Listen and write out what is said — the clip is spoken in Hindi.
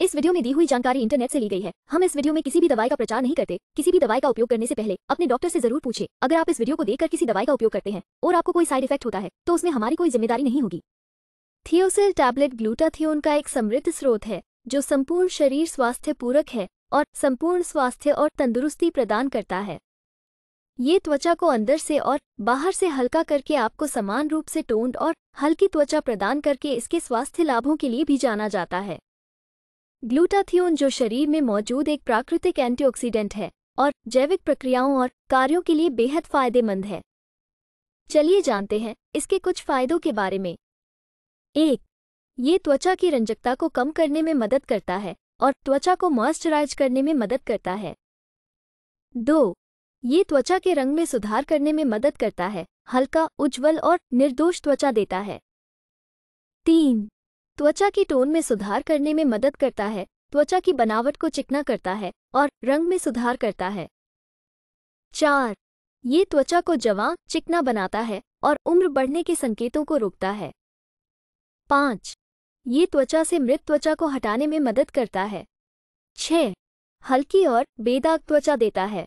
इस वीडियो में दी हुई जानकारी इंटरनेट से ली गई है हम इस वीडियो में किसी भी दवाई का प्रचार नहीं करते किसी भी दवाई का उपयोग करने से पहले अपने डॉक्टर से जरूर पूछे अगर आप इस वीडियो को देखकर किसी दवाई का उपयोग करते हैं और आपको कोई साइड इफेक्ट होता है तो उसमें हमारी कोई जिम्मेदारी नहीं होगी थियोसिल टैबलेट ग्लूटाथियोन का एक समृद्ध स्रोत है जो संपूर्ण शरीर स्वास्थ्य पूरक है और संपूर्ण स्वास्थ्य और तंदुरुस्ती प्रदान करता है ये त्वचा को अंदर से और बाहर से हल्का करके आपको समान रूप से टोंड और हल्की त्वचा प्रदान करके इसके स्वास्थ्य लाभों के लिए भी जाना जाता है ग्लूटाथियोन जो शरीर में मौजूद एक प्राकृतिक एंटीऑक्सीडेंट है और जैविक प्रक्रियाओं और कार्यों के लिए बेहद फायदेमंद है चलिए जानते हैं इसके कुछ फायदों के बारे में एक ये त्वचा की रंजकता को कम करने में मदद करता है और त्वचा को मॉइस्चराइज करने में मदद करता है दो ये त्वचा के रंग में सुधार करने में मदद करता है हल्का उज्जवल और निर्दोष त्वचा देता है तीन त्वचा की टोन में सुधार करने में मदद करता है त्वचा की बनावट को चिकना करता है और रंग में सुधार करता है चार ये त्वचा को जवां चिकना बनाता है और उम्र बढ़ने के संकेतों को रोकता है पाँच ये त्वचा से मृत त्वचा को हटाने में मदद करता है छह हल्की और बेदाग त्वचा देता है